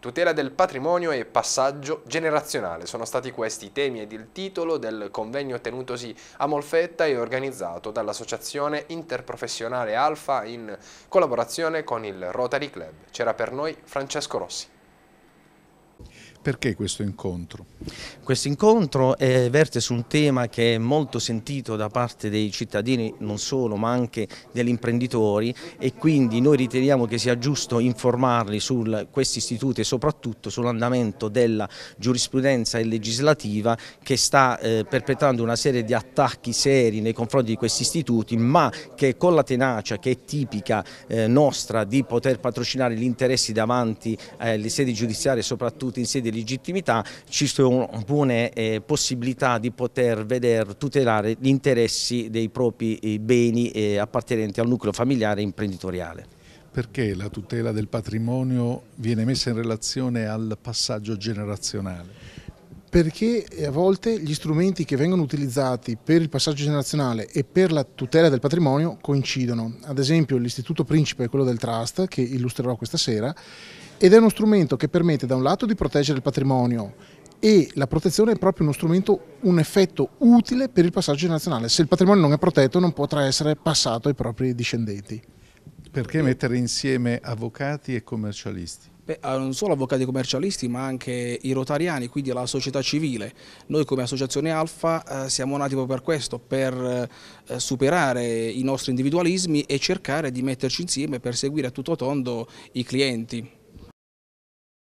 Tutela del patrimonio e passaggio generazionale sono stati questi i temi ed il titolo del convegno tenutosi a Molfetta e organizzato dall'Associazione Interprofessionale Alfa in collaborazione con il Rotary Club. C'era per noi Francesco Rossi. Perché questo incontro? Questo incontro eh, verte su un tema che è molto sentito da parte dei cittadini, non solo, ma anche degli imprenditori e quindi noi riteniamo che sia giusto informarli su questi istituti e soprattutto sull'andamento della giurisprudenza e legislativa che sta eh, perpetrando una serie di attacchi seri nei confronti di questi istituti, ma che con la tenacia che è tipica eh, nostra di poter patrocinare gli interessi davanti alle sedi giudiziarie, soprattutto in sede grande legittimità ci sono buone eh, possibilità di poter vedere tutelare gli interessi dei propri eh, beni eh, appartenenti al nucleo familiare e imprenditoriale. Perché la tutela del patrimonio viene messa in relazione al passaggio generazionale? perché eh, a volte gli strumenti che vengono utilizzati per il passaggio generazionale e per la tutela del patrimonio coincidono. Ad esempio l'istituto principe è quello del trust che illustrerò questa sera ed è uno strumento che permette da un lato di proteggere il patrimonio e la protezione è proprio uno strumento, un effetto utile per il passaggio generazionale. Se il patrimonio non è protetto non potrà essere passato ai propri discendenti. Perché eh. mettere insieme avvocati e commercialisti? Beh, ah, non solo avvocati e commercialisti ma anche i rotariani, quindi la società civile. Noi come associazione Alfa eh, siamo nati proprio per questo, per eh, superare i nostri individualismi e cercare di metterci insieme per seguire a tutto tondo i clienti.